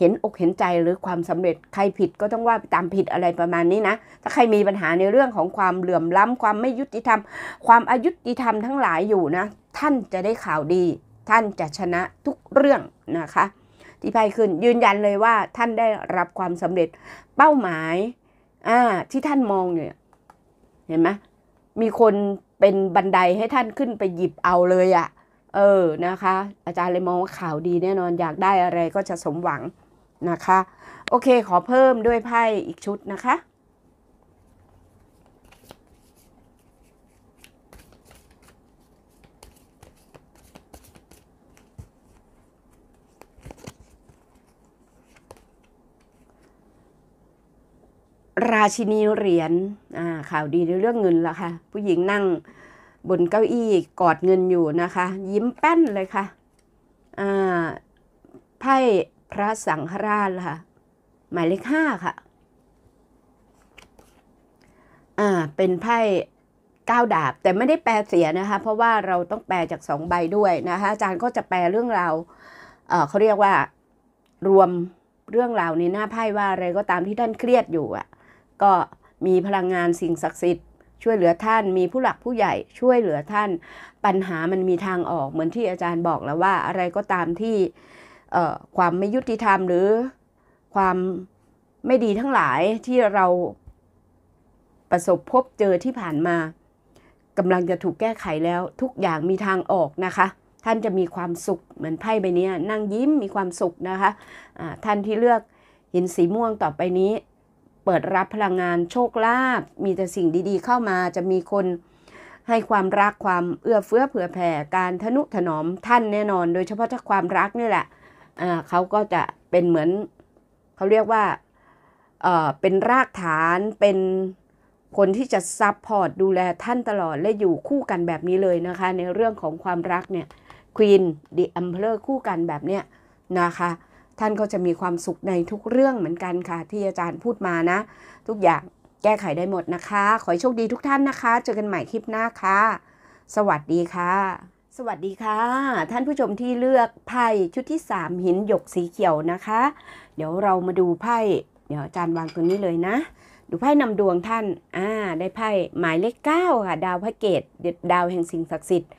เห็นอกเห็นใจหรือความสำเร็จใครผิดก็ต้องว่าตามผิดอะไรประมาณนี้นะ ถ้าใครมีปัญหาในเรื่องของความเหลื่อมล้ำ ความไม่ยุติธรรม ความอายุติธรรมทั้งหลายอยู่นะท่านจะได้ข่าวดี ท่านจะชนะทุกเรื่องนะคะที่ไพ่ขึ้นยืนยันเลยว่าท่านได้รับความสำเร็จเป้าหมายอ่าที่ท่านมองเนี่ยเห็นไหมมีคนเป็นบันไดให้ท่านขึ้นไปหยิบเอาเลยอะ่ะเออนะคะ อาจารย์เลยมองว่าข่าวดีแน่นอนอยากได้อะไรก็จะสมหวังนะคะ โอเค ขอเพิ่มด้วยไพ่อีกชุด นะคะ ราชินีเหรียญข่าวดีในเรื่องเงินละค่ะ ผู้หญิงนั่งบนเก้าอี้กอดเงินอยู่ นะคะ ยิ้ม แป้น เลย ค่ะไพ่พระสังฆราชค่ะหมายเลขห้าค่ะอ่าเป็นไพ่ก้าดาบแต่ไม่ได้แปลเสียนะคะเพราะว่าเราต้องแปลจากสองใบด้วยนะคะอาจารย์ก็จะแปลเรื่องราวเเขาเรียกว่ารวมเรื่องราวในหน้าไพ่ว่าอะไรก็ตามที่ท่านเครียดอยู่อะ่ะก็มีพลังงานสิ่งศักดิ์สิทธิ์ช่วยเหลือท่าน มีผู้หลักผู้ใหญ่ ช่วยเหลือท่าน ปัญหามันมีทางออกเหมือนที่อาจารย์บอกแล้วว่าอะไรก็ตามที่ความไม่ยุติธรรมหรือความไม่ดีทั้งหลายที่เราประสบพบ เจอที่ผ่านมากำลังจะถูกแก้ไขแล้วทุกอย่างมีทางออกนะคะ ท่านจะมีความสุขเหมือนไพ่ใบนี้นั่งยิ้มมีความสุขนะคะะท่านที่เลือกหินสีม่วงต่อไปนี้ เปิดรับพลังงานโชคลาภมีแต่สิ่งดีๆ เข้ามาจะมีคนให้ความรักความเอื้อเฟื้อเผื่อแผ่ การทนุถนอมท่านแน่นอน โดยเฉพาะถ้าความรักนี่แหละเขาก็จะเป็นเหมือน เขาเรียกว่าเป็นรากฐาน เป็นคนที่จะ ซับพอร์ต ดูแลท่านตลอดและอยู่คู่กันแบบนี้เลยนะคะ ในเรื่อง ของ ความรัก เนี่ย ควีน ดิอัมเพลอร์คู่กันแบบ เนี้ย นะคะ ท่านก็จะมีความสุขในทุกเรื่องเหมือนกันค่ะ ที่อาจารย์พูดมานะ ทุกอย่างแก้ไขได้หมดนะคะ ขอ ให้ โชคดีทุกท่านนะคะ เจอกันใหม่ คลิป หน้า ค่ะ สวัสดีค่ะสวัสดีค่ะ ท่านผู้ชมที่เลือกไพ่ชุดที่ 3 หินหยกสีเขียวนะคะ เดี๋ยวเรามาดูไพ่เดี๋ยวอาจารย์วางตัวนี้เลยนะ ดูไพ่นำดวงท่าน อ่า ได้ไพ่หมายเลข9ค่ะ ดาวพระเกตดาวแห่งสิ่งศักดิ์สิทธิ์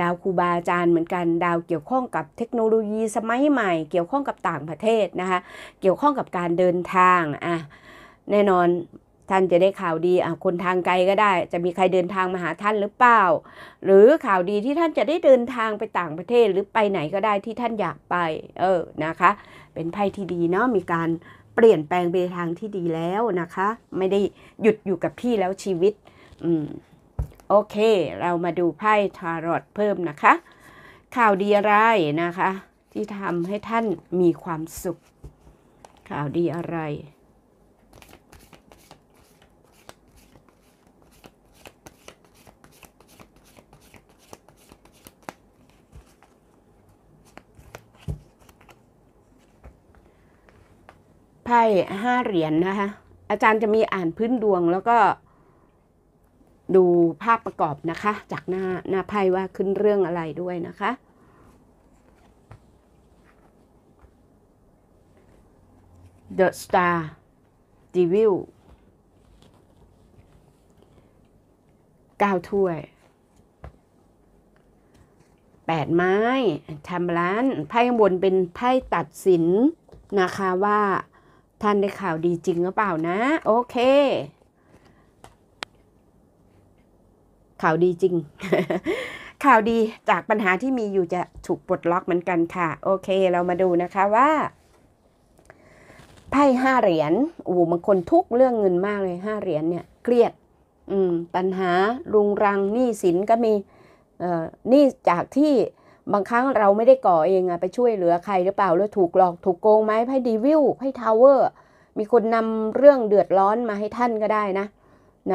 ดาวครูบาอาจารย์เหมือนกันดาวเกี่ยวข้องกับเทคโนโลยีสมัยใหม่เกี่ยวข้องกับต่างประเทศนะคะเกี่ยวข้องกับการเดินทางอ่าแน่นอนท่านจะได้ข่าวดีคนทางไกลก็ได้ จะมีใครเดินทางมาหาท่านหรือเปล่า หรือข่าวดีที่ท่านจะได้เดินทางไปต่างประเทศ หรือไปไหนก็ได้ที่ท่านอยากไป เออนะคะ เป็นไพ่ที่ดีเนาะมีการเปลี่ยนแปลงไปทางที่ดีแล้วนะคะ ไม่ได้หยุดอยู่กับที่แล้วชีวิตอืมโอเค เรามาดูไพ่ทารอตเพิ่มนะคะ ข่าวดีอะไรนะคะ ที่ทำให้ท่านมีความสุข ข่าวดีอะไรพ่ห้าเหรียญนนะคะ อาจารย์จะมีอ่านพื้นดวงแล้วก็ ดูภาพประกอบนะคะ จากหน้า หน้าไพ่ว่าขึ้นเรื่องอะไรด้วยนะคะเดอะสตาร์ดีวิเก้าถ้วยแปดไม้ทำร้าน ไพ่ข้างบนเป็นไพ่ตัดสินนะคะว่าท่านได้ข่าวดีจริงหรือเปล่านะ โอเค ข่าวดีจริง ข่าวดีจากปัญหาที่มีอยู่จะถูกปลดล็อกเหมือนกันค่ะโอเคเรามาดูนะคะว่า ไพ่ห้าเหรียญโอ้โหบางคนทุกเรื่องเงินมากเลยห้าเหรียญเนี่ยเครียด อืมปัญหารุงรัง หนี้สินก็มีเอ่อหนี้จากที่บางครั้งเราไม่ได้ก่อเองอะไปช่วยเหลือใครหรือเปล่าหรือถูกหลอก ถูกโกงไหมให้ดีวิวให้ทาวเวอร์มีคนนำเรื่องเดือดร้อนมาให้ท่านก็ได้นะ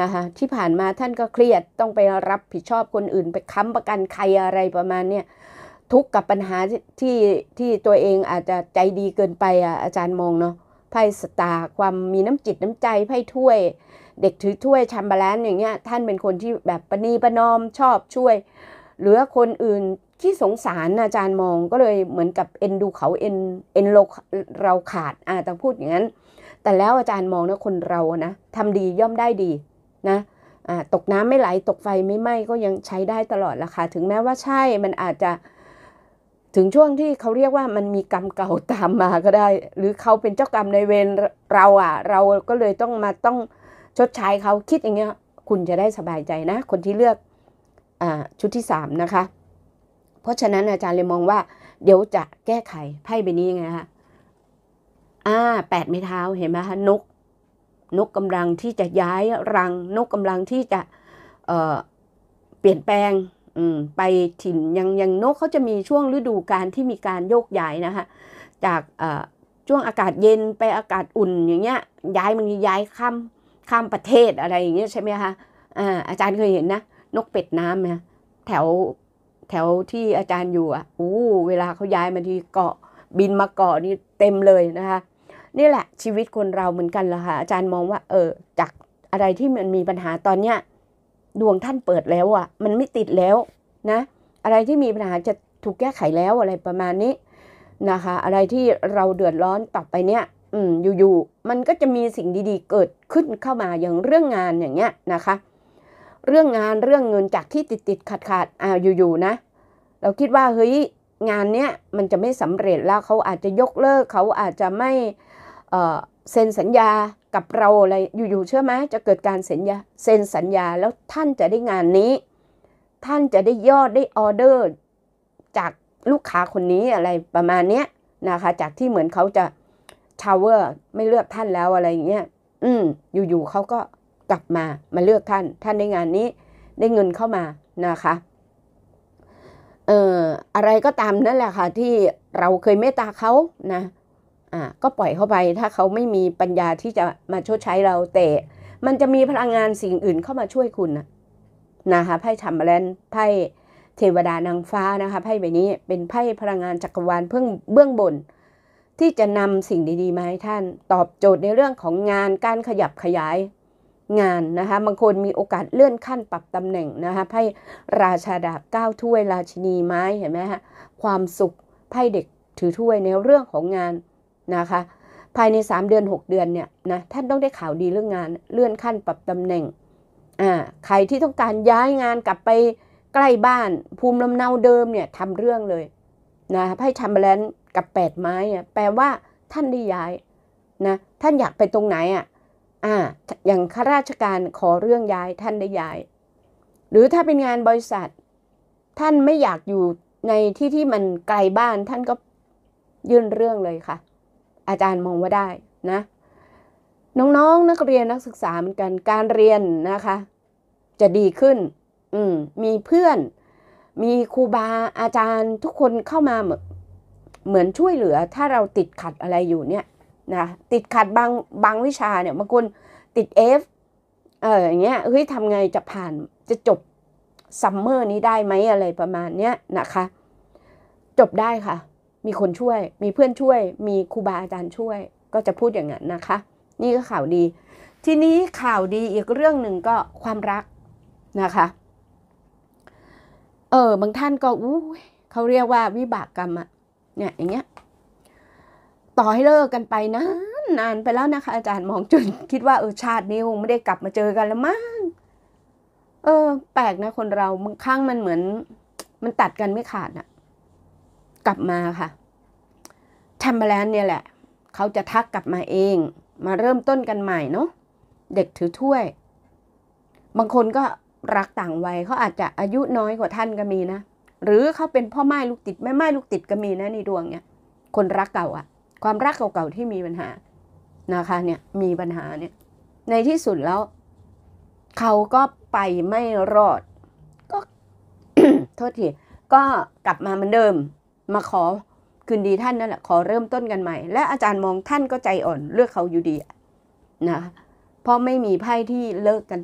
นะคะที่ผ่านมาท่านก็เครียดต้องไปรับผิดชอบคนอื่น ไปค้ำประกันใครอะไรประมาณเนี้ยทุกกับปัญหาที่ที่ตัวเองอาจจะใจดีเกินไปอะอาจารย์มองเนาะไพ่สตาร์ความมีน้ำจิตน้ำใจไพ่ถ้วย เด็กถือถ้วยชัมบาลานอย่างเงี้ยท่านเป็นคนที่แบบปณีประนอมชอบช่วย เหลือคนอื่นขี้สงสารอาจารย์มองก็เลยเหมือนกับ เอ็นดูเขา เอ็นเอ็นเราขาดอ่าต้องพูดอย่างนั้น แต่แล้วอาจารย์มองนะ คนเรานะทำดีย่อมได้ดีนะอ่าตกน้ำไม่ไหล ตกไฟไม่ไหม้ก็ยังใช้ได้ตลอดละค่ะถึงแม้ว่าใช่มันอาจจะถึงช่วงที่เขาเรียกว่ามันมีกรรมเก่าตามมาก็ได้ หรือเขาเป็นเจ้ากรรมในเวรเราอ่ะเราก็เลยต้องมาต้องชดใช้เขาคิดอย่างเงี้ยคุณจะได้สบายใจนะ คนที่เลือกอชุดที่สามนะคะราะฉะนั้นอาจารย์เลยมองว่า เดี๋ยวจะแก้ไขไพ่ใบนี้ยังไงคะอ่าแปดไม้เท้าเห็นไหมคะนกนกกำลังที่จะย้ายรัง นกกำลังที่จะ เอ่อ เปลี่ยนแปลง อืม ไปถิ่นยังยังนกเขาจะมีช่วงฤดูการที่มีการโยกย้ายนะคะจาก เอ่อ ช่วงอากาศเย็นไปอากาศอุ่นอย่างเงี้ย ย้ายมันย้ายข้ามข้ามประเทศอะไรอย่างเงี้ยใช่ไหมคะอาอาจารย์เคยเห็นนะนกเป็ดน้ำนะแถวแถวที่อาจารย์อยู่อ่ะอู้เวลาเขาย้ายมาที่เกาะบินมาเกาะนี่เต็มเลยนะคะ นี่แหละชีวิตคนเราเหมือนกันเหรอคะอาจารย์มองว่า เออจากอะไรที่มันมีปัญหาตอนเนี้ยดวงท่านเปิดแล้วอ่ะมันไม่ติดแล้วนะ อะไรที่มีปัญหาจะถูกแก้ไขแล้วอะไรประมาณนี้ นะคะ อะไรที่เราเดือดร้อนต่อไปเนี้ยอืมอยู่ๆมันก็จะมีสิ่งดี ๆ เกิดขึ้นเข้ามาอย่างเรื่องงานอย่างเงี้ยนะคะเรื่องงานเรื่องเงินจากที่ติดติดขาดขาดอ่าอยู่ๆ นะ เราคิดว่าเฮ้ยงานเนี้ย มันจะไม่สำเร็จแล้วเขาอาจจะยกเลิกเขาอาจจะไม่เซ็นสัญญากับเราอะไรอยู่ๆเชื่อไหมจะเกิดการเซ็นญาเซ็นสัญญาแล้วท่านจะได้งานนี้ ท่านจะได้ยอดได้ออเดอร์จากลูกค้าคนนี้อะไรประมาณเนี้ยนะคะ จากที่เหมือนเขาจะชาวเวอร์ไม่เลือกท่านแล้วอะไรอย่างเงี้ย อืมอยู่ๆเขาก็กลับมามาเลือกท่านท่านได้งานนี้ได้เงินเข้ามานะคะเอ่ออะไรก็ตามนั่นแหละค่ะที่เราเคยเมตตาเขานะอ่าก็ปล่อยเข้าไปถ้าเขาไม่มีปัญญาที่จะมาชดใช้เราแต่มันจะมีพลังงานสิ่งอื่นเข้ามาช่วยคุณนะนะคะไพ่ชัมาแลนไพ่เทวดานางฟ้านะคะไพ่ใบนี้เป็นไพ่พลังงานจักรวาลเพื่อเบื้องบน ที่จะนำสิ่งดีๆมาให้ท่านตอบโจทย์ในเรื่องของงานการขยับขยายงานนะคะบางคนมีโอกาสเลื่อนขั้นปรับตำแหน่งนะคะไพ่ราชาดาบก้9ถ้วยราชินีไม้เห็นไหมฮะความสุขไพ่เด็กถือถ้วยในเรื่องของงานนะคะภายใน 3 เดือน 6 เดือนเนี่ยนะท่านต้องได้ข่าวดีเรื่องงานเลื่อนขั้นปรับตำแหน่งอ่าใครที่ต้องการย้ายงานกลับไปใกล้บ้านภูมิลำเนาเดิมเนี่ยทำเรื่องเลยนะไพ่ทำแบลนกับ 8 ไม้แปลว่าท่านได้ย้ายนะท่านอยากไปตรงไหนอ่ะอ่าอย่างข้าราชการขอเรื่องย้ายท่านได้ย้าย หรือถ้าเป็นงานบริษัท ท่านไม่อยากอยู่ในที่ที่มันไกลบ้านท่านก็ยื่นเรื่องเลยค่ะ อาจารย์มองว่าได้นะ น้องๆนักเรียนนักศึกษาเหมือนกันการเรียนนะคะ จะดีขึ้น อืมมีเพื่อน มีครูบาอาจารย์ทุกคนเข้ามาเหมือนช่วยเหลือ ถ้าเราติดขัดอะไรอยู่เนี่ยนะติดขัดบางบางวิชาเนี่ยบางคนติด F เอออย่างเงี้ยเฮ้ยทำไงจะผ่านจะจบซัมเมอร์นี้ได้ไหมอะไรประมาณเนี้ยนะคะจบได้ค่ะ มีคนช่วยมีเพื่อนช่วย มีครูบาอาจารย์ช่วยก็จะพูดอย่างนั้นนะคะ นี่ก็ข่าวดี ทีนี้ข่าวดีอีกเรื่องหนึ่งก็ความรักนะคะเออบางท่านก็อู้เขาเรียกว่าวิบากกรรมอะเนี่ยอย่างเงี้ยต่อให้เลิกกันไปนะนานไปแล้วนะคะอาจารย์มองจนคิดว่าเออชาตินี้คงไม่ได้กลับมาเจอกันแล้วมั้งเออ แปลกนะ คนเราบางครั้งมันเหมือน มันตัดกันไม่ขาดนะกลับมาค่ะแทมเบอร์แลนเนี่ยแหละเขาจะทักกลับมาเอง มาเริ่มต้นกันใหม่เนาะเด็กถือถ้วย บางคนก็รักต่างวัยเขาอาจจะอายุน้อยกว่าท่านก็มีนะ หรือเขาเป็นพ่อไม้ลูกติดแม่ไม้ลูกติดก็มีนะ ในดวงเนี่ยคนรักเก่าอะ่ะความรักเก่าๆที่มีปัญหานะคะ เนี่ยมีปัญหาเนี่ย ในที่สุดแล้ว เขาก็ไปไม่รอด ก็โทษทีก็กลับมาเหมือนเดิมมาขอคืนดีท่านนั่นแหละขอเริ่มต้นกันใหม่ และอาจารย์มองท่านก็ใจอ่อน เลือกเขาอยู่ดี นะเพราะไม่มีไพ่ที่เลิกกัน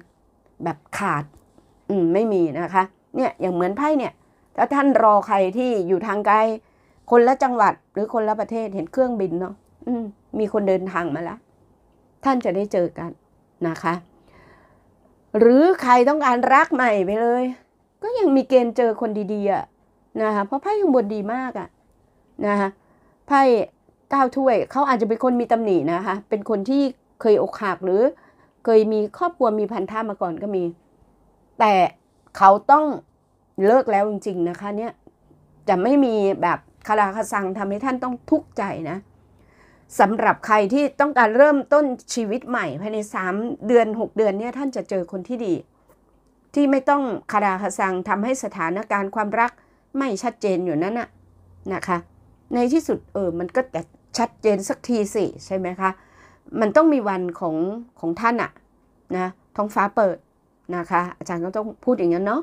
แบบขาด อืมไม่มีนะคะ เนี่ยอย่างเหมือนไพ่เนี่ยถ้าท่านรอใครที่อยู่ทางไกลคนละจังหวัด หรือคนละประเทศเห็นเครื่องบินเนาะมีคนเดินทางมาแล้วท่านจะได้เจอกันนะคะ หรือใครต้องการรักใหม่ไปเลย ก็ยังมีเกณฑ์เจอคนดีๆนะคะเพราะไพ่ยังบนดีมากอะนะคะไพ่ก้าวถ้วย เขาอาจจะเป็นคนมีตำหนินะคะเป็นคนที่เคยอกหักหรือเคยมีครอบครัวมีพันธะมาก่อนก็มี แต่เขาต้องเลิกแล้วจริง ๆ นะคะ เนี่ยจะไม่มีแบบคาราคาซังทำให้ท่านต้องทุกข์ใจนะสำหรับใครที่ต้องการเริ่มต้นชีวิตใหม่ภายใน3เดือน 6 เดือนเนี่ยท่านจะเจอคนที่ดี ที่ไม่ต้องคาราคาซังทำให้สถานการณ์ความรักไม่ชัดเจนอยู่นั่นนะนะคะ ในที่สุดเออมันก็จะชัดเจนสักทีสิใช่ไหมคะมันต้องมีวันของของท่านอะนะ ท้องฟ้าเปิดนะคะ อาจารย์ก็ต้องพูดอย่างนั้นเนาะ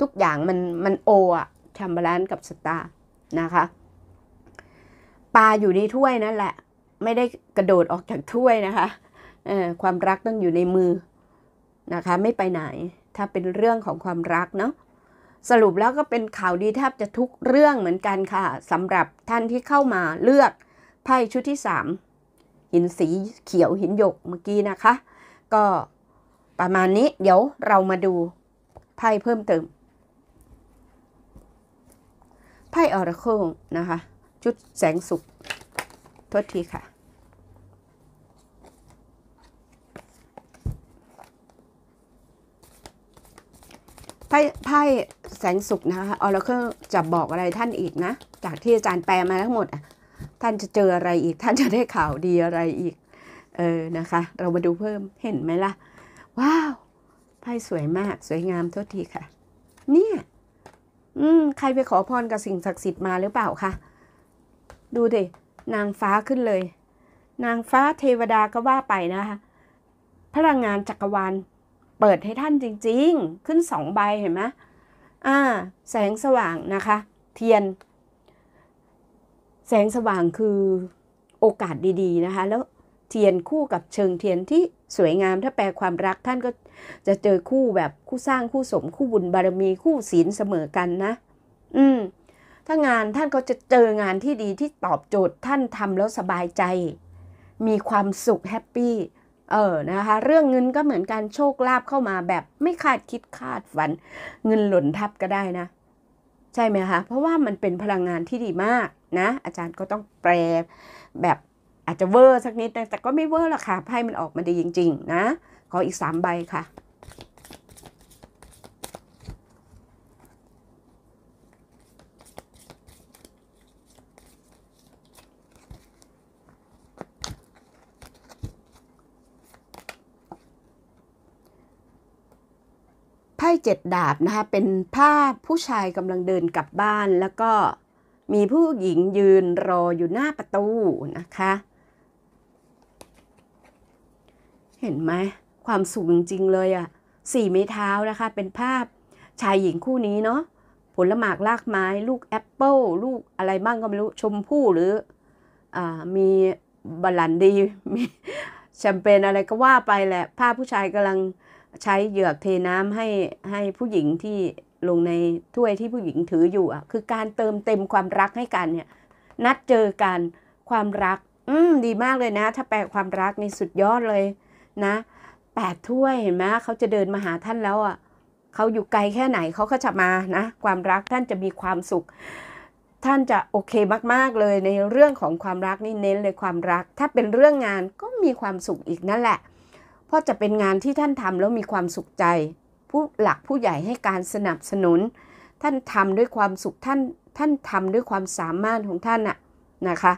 ทุกอย่างมันมันโออะทำบาลานซ์กับสตาร์นะคะปลาอยู่ในถ้วยนั่นแหละไม่ได้กระโดดออกจากถ้วยนะคะความรักต้องอยู่ในมือนะคะ ไม่ไปไหนถ้าเป็นเรื่องของความรักเนาะสรุปแล้วก็เป็นข่าวดีแทบจะทุกเรื่องเหมือนกันค่ะสำหรับท่านที่เข้ามาเลือกไพ่ชุดที่3หินสีเขียวหินหยกเมื่อกี้นะคะ ก็ประมาณนี้เดี๋ยวเรามาดูไพ่เพิ่มเติม ไพ่ออร์คิลนะคะจุดแสงสุโทษทีค่ะไพ่ไพ่แสงสุกนะคะออร์เคิลจะบอกอะไรท่านอีกนะ จากที่อาจารย์แปลมาทั้งหมดท่านจะเจออะไรอีกท่านจะได้ข่าวดีอะไรอีก เออนะคะ เรามาดูเพิ่มเห็นไหมล่ะ ว้าวไพ่สวยมากสวยงามโทษทีค่ะ เนี่ยอืมใครไปขอพรกับสิ่งศักดิ์สิทธิ์มาหรือเปล่าคะดูดิ นางฟ้าขึ้นเลย นางฟ้าเทวดาก็ว่าไปนะคะพลังงานจักรวาลเปิดให้ท่านจริง ๆ ขึ้นสองใบเห็นไหมอ่า แสงสว่างนะคะ เทียน แสงสว่างคือโอกาสดีๆ นะคะ แล้วเทียนคู่กับเชิงเทียนที่สวยงามถ้าแปลความรักท่านก็จะเจอคู่แบบคู่สร้างคู่สมคู่บุญบารมีคู่ศีลเสมอกันนะ อืมถ้างานท่านก็จะเจองานที่ดีที่ตอบโจทย์ท่านทำแล้วสบายใจ มีความสุขแฮปปี้เออนะคะเรื่องเงินก็เหมือนการโชคลาภเข้ามาแบบไม่คาดคิดคาดฝัน เงินหล่นทับก็ได้นะ ใช่ไหมคะเพราะว่ามันเป็นพลังงานที่ดีมากนะ อาจารย์ก็ต้องแปลแบบอาจจะเวอร์สักนิดนะแต่ก็ไม่เวอร์หรอกค่ะให้มันออกมาดีจริง ๆ นะ ขออีกสามใบค่ะพ่เจ็ดดาบนะคะเป็นภาพผู้ชายกำลังเดินกลับบ้านแล้วก็มีผู้หญิงยืนรออยู่หน้าประตูนะคะ เห็นไหมความสูงจริงเลยอะ่ะสี่ไม้เท้านะคะเป็นภาพชายหญิงคู่นี้ เนาะ ผลหมากลากไม้ ลูก แอปเปิลลูกอะไรบ้าง ก็ไม่ รู้ ชมพู่หรืออมีบลลันดี มีแชมเปญอะไรก็ว่าไปแหละภาพผู้ชายกำลังใช้เหยือกเทน้ำให้ให้ผู้หญิงที่ลงในถ้วยที่ผู้หญิงถืออยู่อ่ะ คือการเติมเต็มความรักให้กันเนี่ยนัดเจอกันความรัก อืมดีมากเลยนะ ถ้าแปลความรักนี่สุดยอดเลยนะแปดถ้วยเห็นไหมเขาจะเดินมาหาท่านแล้วอ่ะเขาอยู่ไกลแค่ไหนเขาก็จะมานะ ความรักท่านจะมีความสุข ท่านจะโอเคมาก ๆเลยในเรื่องของความรักนี่เน้นเลยความรัก ถ้าเป็นเรื่องงานก็มีความสุขอีกนั่นแหละพราะจะเป็นงานที่ท่านทำแล้วมีความสุขใจผู้หลักผู้ใหญ่ให้การสนับสนุน ท่านทำด้วยความสุขท่านท่านทำด้วยความสามารถของท่านอะนะคะ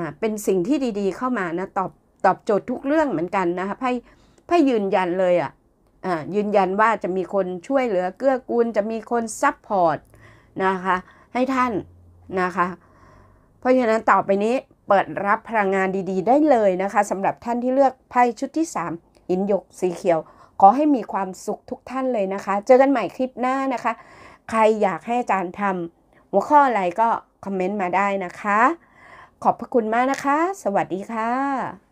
าเป็นสิ่งที่ดี ๆ เข้ามานะตอบ ตอบโจทย์ทุกเรื่องเหมือนกันนะคะไพ่ไพ่ยืนยันเลยอะ่ะยืนยันว่าจะมีคนช่วยเหลือเกื้อกูลจะมีคนซัพพอร์ตนะคะให้ท่านนะคะ เพราะฉะนั้นต่อไปนี้เปิดรับพลังงานดีๆได้เลยนะคะสำหรับท่านที่เลือกไพ่ชุดที่ 3อินยกสีเขียว ขอให้มีความสุขทุกท่านเลยนะคะ เจอกันใหม่คลิปหน้านะคะ ใครอยากให้อาจารย์ทำหัวข้ออะไรก็คอมเมนต์มาได้นะคะ ขอบพระคุณมากนะคะ สวัสดีค่ะ